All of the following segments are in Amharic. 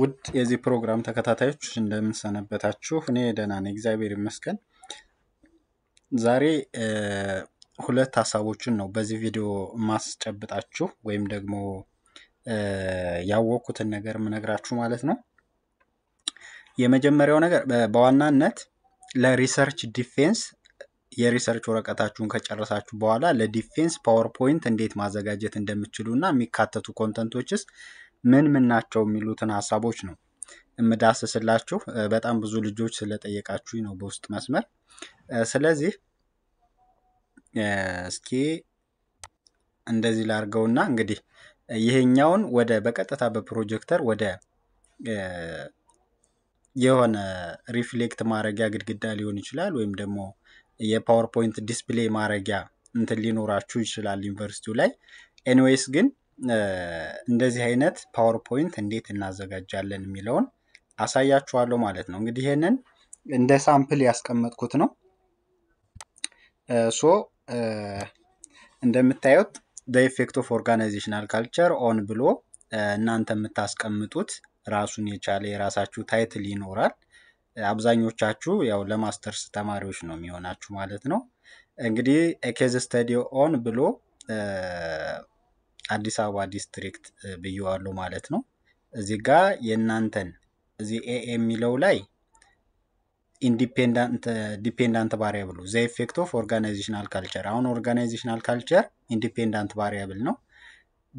ውድ የዚህ ፕሮግራም ተከታታዮች እንደምንሰነበታችሁ፣ እኔ ደህና ነኝ፣ እግዚአብሔር ይመስገን። ዛሬ ሁለት ሀሳቦችን ነው በዚህ ቪዲዮ ማስጨብጣችሁ ወይም ደግሞ ያወቅኩትን ነገር ምነግራችሁ ማለት ነው። የመጀመሪያው ነገር በዋናነት ለሪሰርች ዲፌንስ የሪሰርች ወረቀታችሁን ከጨረሳችሁ በኋላ ለዲፌንስ ፓወርፖይንት እንዴት ማዘጋጀት እንደምችሉ እና የሚካተቱ ኮንተንቶችስ ምን ምን ናቸው የሚሉትን ሀሳቦች ነው የምዳስስላችሁ። በጣም ብዙ ልጆች ስለጠየቃችሁኝ ነው በውስጥ መስመር። ስለዚህ እስኪ እንደዚህ ላርገውና እንግዲህ ይሄኛውን ወደ በቀጥታ በፕሮጀክተር ወደ የሆነ ሪፍሌክት ማድረጊያ ግድግዳ ሊሆን ይችላል፣ ወይም ደግሞ የፓወርፖይንት ዲስፕሌይ ማድረጊያ እንትን ሊኖራችሁ ይችላል ዩኒቨርሲቲው ላይ ኤኒዌይስ ግን እንደዚህ አይነት ፓወርፖይንት እንዴት እናዘጋጃለን የሚለውን አሳያችኋለሁ ማለት ነው። እንግዲህ ይህንን እንደ ሳምፕል ያስቀመጥኩት ነው። ሶ እንደምታዩት ዘ ኢፌክት ኦፍ ኦርጋናይዜሽናል ካልቸር ኦን ብሎ እናንተ የምታስቀምጡት ራሱን የቻለ የራሳችሁ ታይትል ይኖራል። አብዛኞቻችሁ ያው ለማስተርስ ተማሪዎች ነው የሚሆናችሁ ማለት ነው። እንግዲህ ኬዝ ስተዲ ኦን ብሎ አዲስ አበባ ዲስትሪክት ብየዋለሁ ማለት ነው። እዚህ ጋ የእናንተን እዚህ ኤ የሚለው ላይ ኢንዲፔንዳንት ዲፔንዳንት ቫሪያብሉ ዘ ኤፌክት ኦፍ ኦርጋናይዜሽናል ካልቸር። አሁን ኦርጋናይዜሽናል ካልቸር ኢንዲፔንዳንት ቫሪያብል ነው።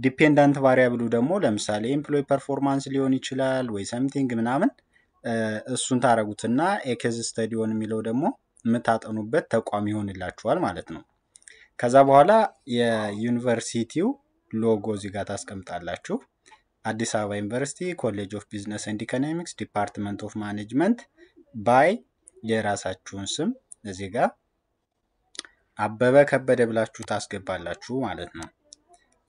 ዲፔንዳንት ቫሪያብሉ ደግሞ ለምሳሌ ኤምፕሎይ ፐርፎርማንስ ሊሆን ይችላል ወይ ሰምቲንግ ምናምን። እሱን ታረጉትና ኤኬዝ ስተዲዮን የሚለው ደግሞ የምታጠኑበት ተቋም ይሆንላችኋል ማለት ነው። ከዛ በኋላ የዩኒቨርሲቲው ሎጎ እዚህ ጋር ታስቀምጣላችሁ። አዲስ አበባ ዩኒቨርሲቲ ኮሌጅ ኦፍ ቢዝነስ ኤንድ ኢኮኖሚክስ ዲፓርትመንት ኦፍ ማኔጅመንት ባይ የራሳችሁን ስም እዚህ ጋር አበበ ከበደ ብላችሁ ታስገባላችሁ ማለት ነው።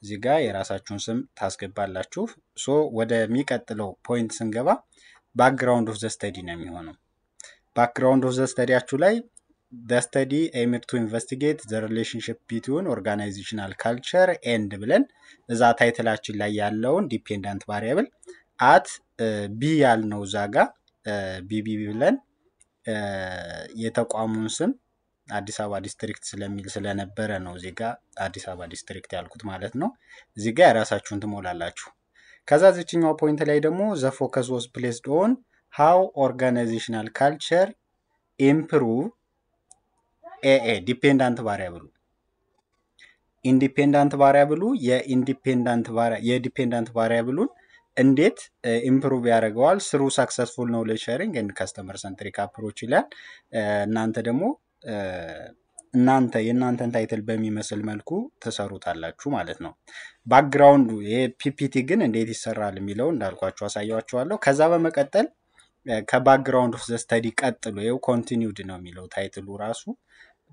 እዚህ ጋር የራሳችሁን ስም ታስገባላችሁ። ሶ ወደሚቀጥለው ፖይንት ስንገባ ባክግራውንድ ኦፍ ዘ ስተዲ ነው የሚሆነው። ባክግራውንድ ኦፍ ዘ ስተዲያችሁ ላይ the study aimed to investigate the relationship between organizational culture and ብለን እዛ ታይትላችን ላይ ያለውን ዲፔንዳንት ቫሪያብል አት ቢ ያልነው እዛ ጋ ቢቢ uh, ብለን uh, የተቋሙን ስም አዲስ አበባ ዲስትሪክት ስለሚል ስለነበረ ነው እዚህ አዲስ አበባ ዲስትሪክት ያልኩት ማለት ነው። እዚህ ጋ የራሳችሁን ትሞላላችሁ። ከዛ ዝችኛው ፖይንት ላይ ደግሞ ዘ ፎከስ ዋዝ ፕሌስድ ኦን ሃው ኦርጋናይዜሽናል ካልቸር ኢምፕሩቭ ኤኤ ዲፔንዳንት ቫሪያብሉ ኢንዲፔንዳንት ቫሪያብሉ የኢንዲፔንዳንት ቫሪያብሉን እንዴት ኢምፕሩቭ ያደርገዋል ስሩ ሳክሰስፉል ኖሌጅ ሼሪንግ ኤንድ ከስተመር ሰንትሪክ አፕሮች ይላል። እናንተ ደግሞ እናንተ የእናንተን ታይትል በሚመስል መልኩ ትሰሩታላችሁ ማለት ነው። ባክግራውንዱ የፒፒቲ ግን እንዴት ይሰራል የሚለው እንዳልኳችሁ አሳያችኋለሁ። ከዛ በመቀጠል ከባክግራውንድ ኦፍ ዘ ስተዲ ቀጥሎ ይኸው ኮንቲኒውድ ነው የሚለው ታይትሉ ራሱ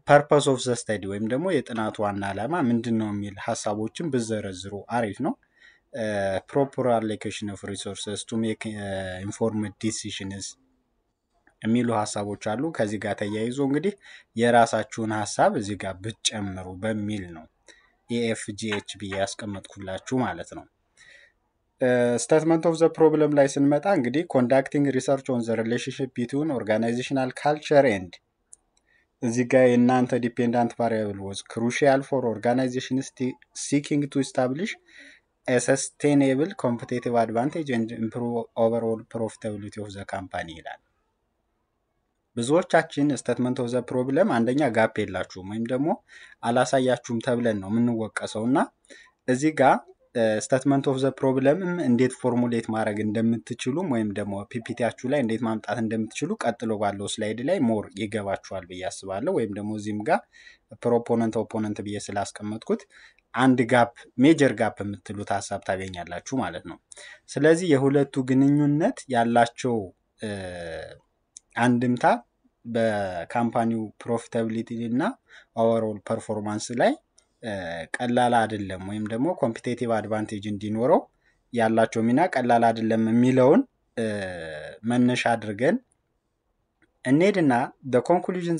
ፐርፐስ ኦፍ ዘስተዲ ወይም ደግሞ የጥናቱ ዋና ዓላማ ምንድን ነው የሚል ሀሳቦችን ብዘረዝሩ አሪፍ ነው። ፕሮፐር አሎኬሽን ኦፍ ሪሶርስስ ቱ ሜክ ኢንፎርምድ ዲሲሽንስ የሚሉ ሀሳቦች አሉ። ከዚህ ጋር ተያይዞ እንግዲህ የራሳችሁን ሀሳብ እዚህ ጋር ብትጨምሩ በሚል ነው ኤኤፍጂኤች e ብዬ ያስቀመጥኩላችሁ ማለት ነው። ስቴትመንት ኦፍ ዘ ፕሮብለም ላይ ስንመጣ እንግዲህ ኮንዳክቲንግ ሪሰርች ኦን ዘ ሪሌሽንሽፕ ቢትዊን ኦርጋናይዜሽናል ካልቸር ኤንድ እዚህ ጋር የእናንተ ዲፔንዳንት ቫሪያብል ወዝ ክሩሽያል ፎር ኦርጋናይዜሽን ሲኪንግ ቱ ስታብሊሽ ሰስቴኔብል ኮምፒቴቲቭ አድቫንቴጅ ኤንድ ኢምፕሩቭ ኦቨርኦል ፕሮፊታብሊቲ ኦፍ ዘ ካምፓኒ ይላል። ብዙዎቻችን ስተትመንት ኦፍ ዘ ፕሮብለም አንደኛ ጋፕ የላችሁም ወይም ደግሞ አላሳያችሁም ተብለን ነው የምንወቀሰው እና እዚህ ጋር ስታትመንት ኦፍ ዘ ፕሮብለምም እንዴት ፎርሙሌት ማድረግ እንደምትችሉም ወይም ደግሞ ፒፒቲያችሁ ላይ እንዴት ማምጣት እንደምትችሉ ቀጥሎ ባለው ስላይድ ላይ ሞር ይገባችኋል ብዬ አስባለሁ። ወይም ደግሞ እዚህም ጋር ፕሮፖነንት ኦፖነንት ብዬ ስላስቀመጥኩት አንድ ጋፕ ሜጀር ጋፕ የምትሉት ሀሳብ ታገኛላችሁ ማለት ነው። ስለዚህ የሁለቱ ግንኙነት ያላቸው አንድምታ በካምፓኒው ፕሮፊታብሊቲ እና ኦቨርኦል ፐርፎርማንስ ላይ ቀላል አይደለም ወይም ደግሞ ኮምፒቴቲቭ አድቫንቴጅ እንዲኖረው ያላቸው ሚና ቀላል አይደለም የሚለውን መነሻ አድርገን እንሄድና ኮንክሉዥን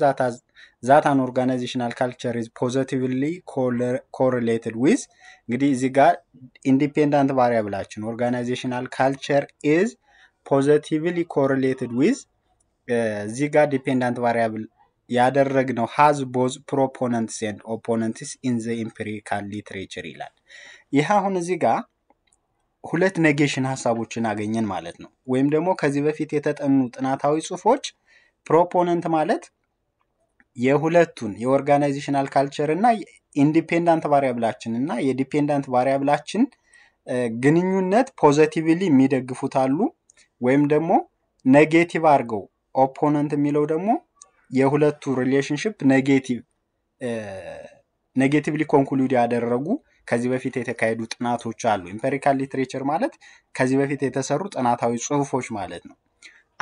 ዛታን ኦርጋናይዜሽናል ካልቸር ኢዝ ፖዘቲቭሊ ኮሪሌትድ ዊዝ እንግዲህ እዚህ ጋር ኢንዲፔንዳንት ቫሪያብላችን ኦርጋናይዜሽናል ካልቸር ኢዝ ፖዘቲቭሊ ኮሪሌትድ ዊዝ እዚህ ጋር ዲፔንዳንት ቫሪያብል ያደረግነው ሃዝ ቦዝ ፕሮፖነንትስ ኤንድ ኦፖነንትስ ኢን ዘ ኢምፒሪካል ሊትሬቸር ይላል። ይህ አሁን እዚህ ጋር ሁለት ኔጌሽን ሀሳቦችን አገኘን ማለት ነው። ወይም ደግሞ ከዚህ በፊት የተጠኑ ጥናታዊ ጽሁፎች ፕሮፖነንት ማለት የሁለቱን የኦርጋናይዜሽናል ካልቸር እና ኢንዲፔንዳንት ቫሪያብላችን እና የዲፔንዳንት ቫሪያብላችን ግንኙነት ፖዘቲቭሊ የሚደግፉት አሉ ወይም ደግሞ ኔጌቲቭ አድርገው ኦፖነንት የሚለው ደግሞ የሁለቱ ሪሌሽንሽፕ ኔጌቲቭ ኔጌቲቭሊ ኮንክሉድ ያደረጉ ከዚህ በፊት የተካሄዱ ጥናቶች አሉ። ኢምፔሪካል ሊትሬቸር ማለት ከዚህ በፊት የተሰሩ ጥናታዊ ጽሁፎች ማለት ነው።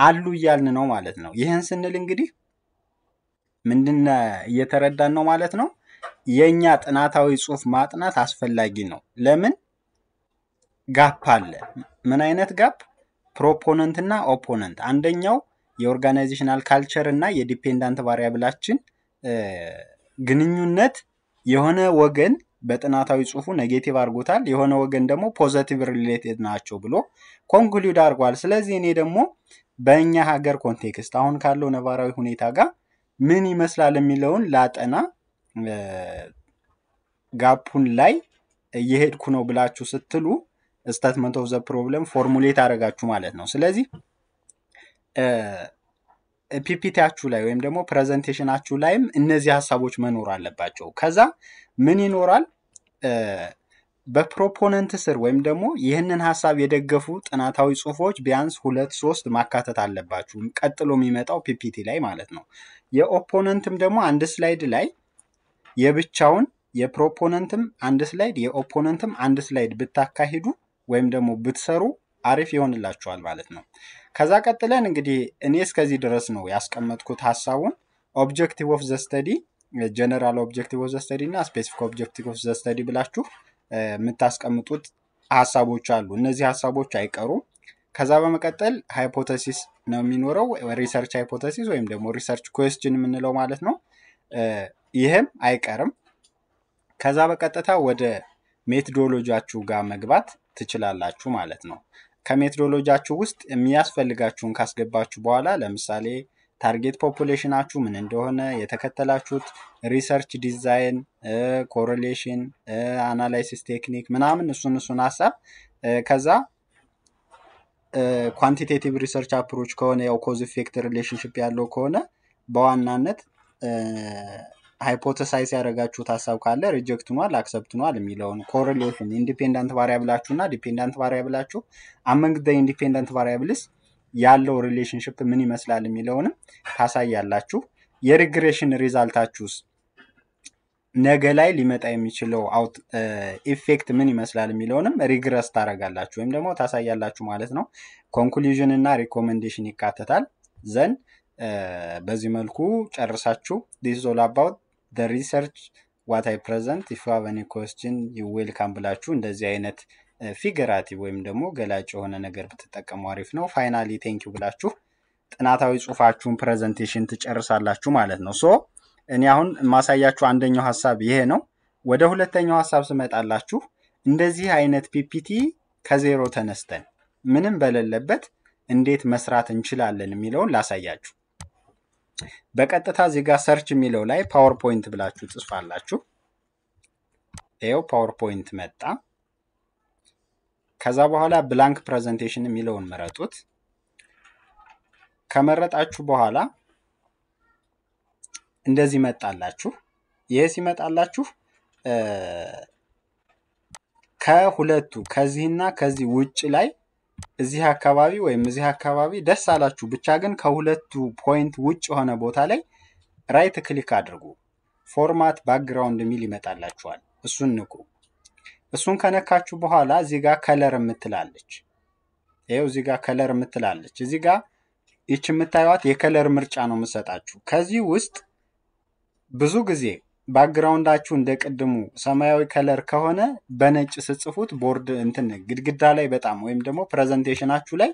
አሉ እያልን ነው ማለት ነው። ይህን ስንል እንግዲህ ምንድን እየተረዳን ነው ማለት ነው። የእኛ ጥናታዊ ጽሁፍ ማጥናት አስፈላጊ ነው። ለምን? ጋፕ አለ። ምን አይነት ጋፕ? ፕሮፖነንት እና ኦፖነንት አንደኛው የኦርጋናይዜሽናል ካልቸር እና የዲፔንዳንት ቫሪያብላችን ግንኙነት የሆነ ወገን በጥናታዊ ጽሁፉ ኔጌቲቭ አድርጎታል፣ የሆነ ወገን ደግሞ ፖዘቲቭ ሪሌትድ ናቸው ብሎ ኮንክሉድ አድርጓል። ስለዚህ እኔ ደግሞ በእኛ ሀገር ኮንቴክስት አሁን ካለው ነባራዊ ሁኔታ ጋር ምን ይመስላል የሚለውን ላጠና ጋፑን ላይ እየሄድኩ ነው ብላችሁ ስትሉ ስተትመንት ኦፍ ዘ ፕሮብለም ፎርሙሌት አደረጋችሁ ማለት ነው። ስለዚህ ፒፒቲያችሁ ላይ ወይም ደግሞ ፕሬዘንቴሽናችሁ ላይም እነዚህ ሀሳቦች መኖር አለባቸው። ከዛ ምን ይኖራል? በፕሮፖነንት ስር ወይም ደግሞ ይህንን ሀሳብ የደገፉ ጥናታዊ ጽሁፎች ቢያንስ ሁለት ሶስት ማካተት አለባችሁ። ቀጥሎ የሚመጣው ፒፒቲ ላይ ማለት ነው። የኦፖነንትም ደግሞ አንድ ስላይድ ላይ የብቻውን የፕሮፖነንትም አንድ ስላይድ የኦፖነንትም አንድ ስላይድ ብታካሂዱ ወይም ደግሞ ብትሰሩ አሪፍ ይሆንላችኋል ማለት ነው። ከዛ ቀጥለን እንግዲህ እኔ እስከዚህ ድረስ ነው ያስቀመጥኩት ሀሳቡን ኦብጀክቲቭ ኦፍ ዘስተዲ ጀነራል ኦብጀክቲቭ ኦፍ ዘስተዲ እና ስፔሲፊክ ኦብጀክቲቭ ኦፍ ዘስተዲ ብላችሁ የምታስቀምጡት ሀሳቦች አሉ። እነዚህ ሀሳቦች አይቀሩም። ከዛ በመቀጠል ሃይፖተሲስ ነው የሚኖረው ሪሰርች ሃይፖተሲስ ወይም ደግሞ ሪሰርች ኩዌስችን የምንለው ማለት ነው። ይህም አይቀርም። ከዛ በቀጥታ ወደ ሜቶዶሎጂያችሁ ጋር መግባት ትችላላችሁ ማለት ነው። ከሜትሮሎጂያችሁ ውስጥ የሚያስፈልጋችሁን ካስገባችሁ በኋላ ለምሳሌ ታርጌት ፖፑሌሽናችሁ ምን እንደሆነ የተከተላችሁት ሪሰርች ዲዛይን፣ ኮሪሌሽን አናላይሲስ ቴክኒክ ምናምን እሱን እሱን ሀሳብ ከዛ ኳንቲቴቲቭ ሪሰርች አፕሮች ከሆነ ያው ኮዝ ኢፌክት ሪሌሽንሽፕ ያለው ከሆነ በዋናነት ሃይፖተሳይዝ ያደረጋችሁት ሀሳብ ካለ ሪጀክት ኗል አክሰፕት ኗል የሚለውን ኮሬሌሽን ኢንዲፔንደንት ቫሪያብላችሁ እና ዲፔንደንት ቫሪያብላችሁ አመንግ ደ ኢንዲፔንዳንት ቫሪያብልስ ያለው ሪሌሽንሽፕ ምን ይመስላል የሚለውንም ታሳያላችሁ። የሪግሬሽን ሪዛልታችሁስ ነገ ላይ ሊመጣ የሚችለው አውት ኢፌክት uh, ምን ይመስላል የሚለውንም ሪግረስ ታደርጋላችሁ ወይም ደግሞ ታሳያላችሁ ማለት ነው። ኮንክሉዥን እና ሪኮመንዴሽን ይካተታል ዘን uh, በዚህ መልኩ ጨርሳችሁ ዲስ ኦል አባውት ዘ ሪሰርች ዋት አይ ፕሬዘንት ኢፍ ሃቭ ኤኒ ኮስችን ዩ ዌልካም ብላችሁ እንደዚህ አይነት ፊገራቲቭ uh, ወይም ደግሞ ገላጭ የሆነ ነገር ብትጠቀሙ አሪፍ ነው። ፋይናሊ ቴንኪዩ ብላችሁ ጥናታዊ ጽሁፋችሁን ፕሬዘንቴሽን ትጨርሳላችሁ ማለት ነው። ሶ እኔ አሁን የማሳያችሁ አንደኛው ሀሳብ ይሄ ነው። ወደ ሁለተኛው ሀሳብ ስመጣላችሁ እንደዚህ አይነት ፒፒቲ ከዜሮ ተነስተን ምንም በሌለበት እንዴት መስራት እንችላለን የሚለውን ላሳያችሁ። በቀጥታ ዜጋ ሰርች የሚለው ላይ ፓወርፖይንት ብላችሁ ጽፋላችሁ። ይኸው ፓወርፖይንት መጣ። ከዛ በኋላ ብላንክ ፕሬዘንቴሽን የሚለውን መረጡት። ከመረጣችሁ በኋላ እንደዚህ መጣላችሁ። ይሄ ሲመጣላችሁ ከሁለቱ ከዚህና ከዚህ ውጭ ላይ እዚህ አካባቢ ወይም እዚህ አካባቢ ደስ አላችሁ ብቻ ግን ከሁለቱ ፖይንት ውጭ የሆነ ቦታ ላይ ራይት ክሊክ አድርጉ። ፎርማት ባክግራውንድ የሚል ይመጣላችኋል። እሱን ንቁ። እሱን ከነካችሁ በኋላ እዚህ ጋ ከለር የምትላለች ይኸው እዚህ ጋ ከለር የምትላለች እዚህ ጋ ይች የምታዩት የከለር ምርጫ ነው የምሰጣችሁ። ከዚህ ውስጥ ብዙ ጊዜ ባክግራውንዳችሁ እንደ ቅድሙ ሰማያዊ ከለር ከሆነ በነጭ ስጽፉት ቦርድ እንትን ግድግዳ ላይ በጣም ወይም ደግሞ ፕሬዘንቴሽናችሁ ላይ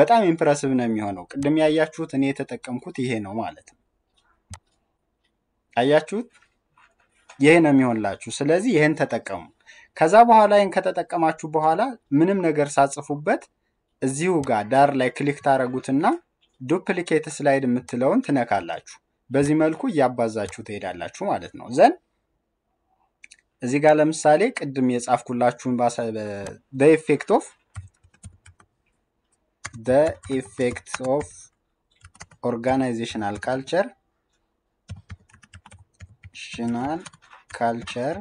በጣም ኢምፕረሲቭ ነው የሚሆነው። ቅድም ያያችሁት እኔ የተጠቀምኩት ይሄ ነው ማለት ነው። አያችሁት? ይሄ ነው የሚሆንላችሁ። ስለዚህ ይህን ተጠቀሙ። ከዛ በኋላ ይህን ከተጠቀማችሁ በኋላ ምንም ነገር ሳጽፉበት እዚሁ ጋር ዳር ላይ ክሊክ ታደረጉትና ዱፕሊኬት ስላይድ የምትለውን ትነካላችሁ። በዚህ መልኩ እያባዛችሁ ትሄዳላችሁ ማለት ነው። ዘን እዚህ ጋር ለምሳሌ ቅድም የጻፍኩላችሁን በኤፌክት ኦፍ ደ ኢፌክት ኦፍ ኦርጋናይዜሽናል ካልቸር ሽናል ካልቸር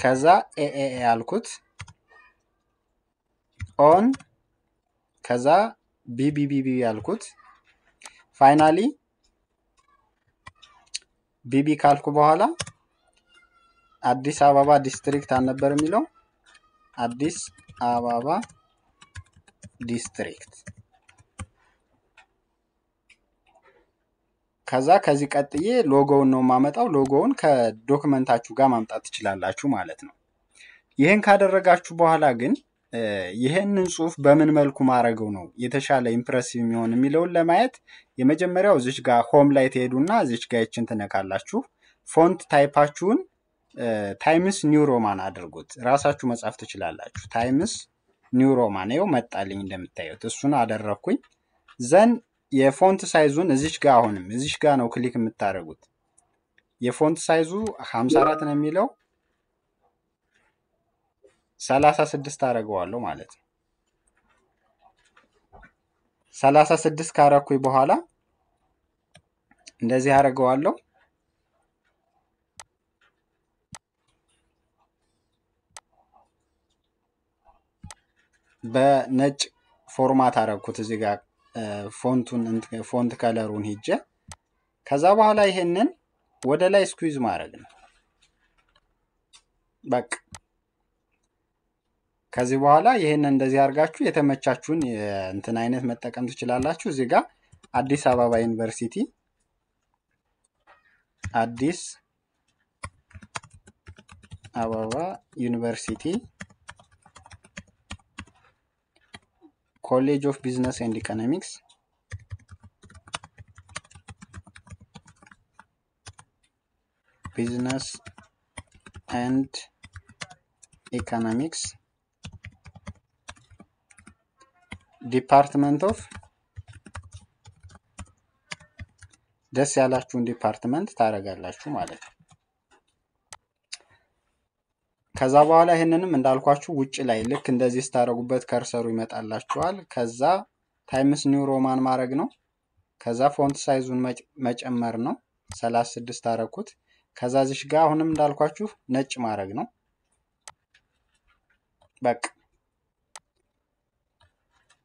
ከዛ ኤኤኤ ያልኩት ኦን ከዛ ቢቢቢቢ ያልኩት ፋይናሊ ቢቢ ካልኩ በኋላ አዲስ አበባ ዲስትሪክት አልነበር የሚለው አዲስ አበባ ዲስትሪክት። ከዛ ከዚህ ቀጥዬ ሎጎውን ነው የማመጣው። ሎጎውን ከዶክመንታችሁ ጋር ማምጣት ትችላላችሁ ማለት ነው። ይህን ካደረጋችሁ በኋላ ግን ይህንን ጽሁፍ በምን መልኩ ማድረገው ነው የተሻለ ኢምፕረሲቭ የሚሆን የሚለውን ለማየት የመጀመሪያው እዚች ጋ ሆም ላይ ትሄዱና እዚች ጋ ይችን ትነካላችሁ። ፎንት ታይፓችሁን ታይምስ ኒው ሮማን አድርጉት። ራሳችሁ መጻፍ ትችላላችሁ። ታይምስ ኒው ሮማን ይኸው መጣልኝ እንደምታዩት፣ እሱን አደረግኩኝ። ዘን የፎንት ሳይዙን እዚች ጋ አሁንም እዚች ጋ ነው ክሊክ የምታደርጉት። የፎንት ሳይዙ 54 ነው የሚለው ሰላሳ ስድስት አደርገዋለሁ ማለት ነው። ሰላሳ ስድስት ካረኩኝ በኋላ እንደዚህ አደርገዋለሁ። በነጭ ፎርማት አደረኩት እዚህ ጋር ፎንቱን ፎንት ከለሩን ሂጀ ከዛ በኋላ ይሄንን ወደ ላይ ስኩዝ ማድረግ ነው በቃ። ከዚህ በኋላ ይህን እንደዚህ አድርጋችሁ የተመቻችሁን እንትን አይነት መጠቀም ትችላላችሁ። እዚህ ጋር አዲስ አበባ ዩኒቨርሲቲ አዲስ አበባ ዩኒቨርሲቲ ኮሌጅ ኦፍ ቢዝነስ ኤንድ ኢኮኖሚክስ ቢዝነስ ኤንድ ኢኮኖሚክስ ዲፓርትመንት ኦፍ ደስ ያላችሁን ዲፓርትመንት ታደርጋላችሁ ማለት ነው። ከዛ በኋላ ይህንንም እንዳልኳችሁ ውጭ ላይ ልክ እንደዚህ ስታደረጉበት ከርሰሩ ይመጣላችኋል። ከዛ ታይምስ ኒው ሮማን ማድረግ ነው። ከዛ ፎንት ሳይዙን መጨመር ነው። 36 አረኩት። ከዛ ዚሽ ጋር አሁንም እንዳልኳችሁ ነጭ ማድረግ ነው። በቃ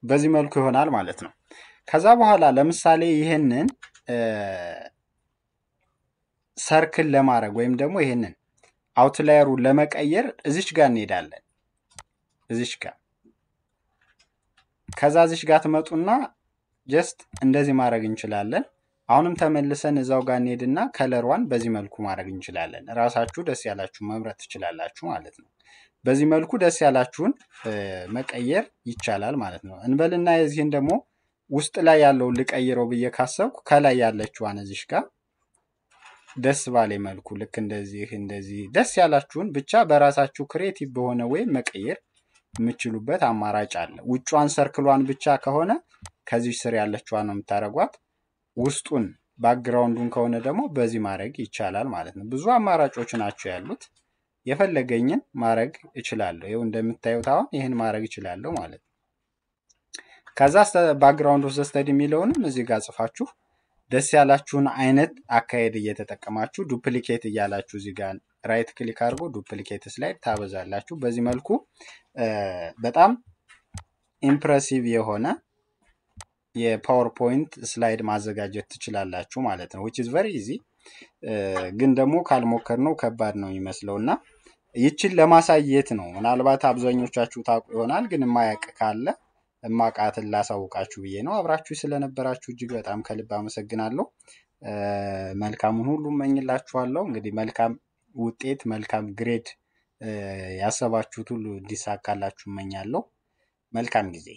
በዚህ መልኩ ይሆናል ማለት ነው። ከዛ በኋላ ለምሳሌ ይህንን ሰርክል ለማድረግ ወይም ደግሞ ይህንን አውትላየሩን ለመቀየር እዚች ጋር እንሄዳለን። እዚች ጋር ከዛ እዚች ጋር ትመጡና ጀስት እንደዚህ ማድረግ እንችላለን። አሁንም ተመልሰን እዛው ጋር እንሄድና ከለሯን በዚህ መልኩ ማድረግ እንችላለን። ራሳችሁ ደስ ያላችሁ መምረጥ ትችላላችሁ ማለት ነው። በዚህ መልኩ ደስ ያላችሁን መቀየር ይቻላል ማለት ነው። እንበልና የዚህን ደግሞ ውስጥ ላይ ያለውን ልቀይረው ብዬ ካሰብኩ ከላይ ያለችዋን እዚሽ ጋር ደስ ባለ መልኩ ልክ እንደዚህ እንደዚህ ደስ ያላችሁን ብቻ በራሳችሁ ክሬቲቭ በሆነ ወይም መቀየር የምችሉበት አማራጭ አለ። ውጯን ሰርክሏን ብቻ ከሆነ ከዚህ ስር ያለችዋን ነው የምታደርጓት። ውስጡን ባክግራውንዱን ከሆነ ደግሞ በዚህ ማድረግ ይቻላል ማለት ነው። ብዙ አማራጮች ናቸው ያሉት። የፈለገኝን ማድረግ እችላለሁ። ይኸው እንደምታዩት አሁን ይህን ማድረግ እችላለሁ ማለት ነው። ከዛ ባክግራውንድ ኦፍ ስተዲ የሚለውንም እዚህ ጋር ጽፋችሁ ደስ ያላችሁን አይነት አካሄድ እየተጠቀማችሁ ዱፕሊኬት እያላችሁ እዚህ ጋር ራይት ክሊክ አድርጎ ዱፕሊኬት ስላይድ ታበዛላችሁ። በዚህ መልኩ በጣም ኢምፕሬሲቭ የሆነ የፓወርፖይንት ስላይድ ማዘጋጀት ትችላላችሁ ማለት ነው። ዊች ኢዝ ቨሪ ኢዚ ግን ደግሞ ካልሞከር ነው ከባድ ነው የሚመስለው እና ይችን ለማሳየት ነው። ምናልባት አብዛኞቻችሁ ታውቁ ይሆናል፣ ግን የማያውቅ ካለ እማቃትን ላሳውቃችሁ ብዬ ነው። አብራችሁ ስለነበራችሁ እጅግ በጣም ከልብ አመሰግናለሁ። መልካሙን ሁሉ እመኝላችኋለሁ። እንግዲህ መልካም ውጤት፣ መልካም ግሬድ ያሰባችሁት ሁሉ እንዲሳካላችሁ እመኛለሁ። መልካም ጊዜ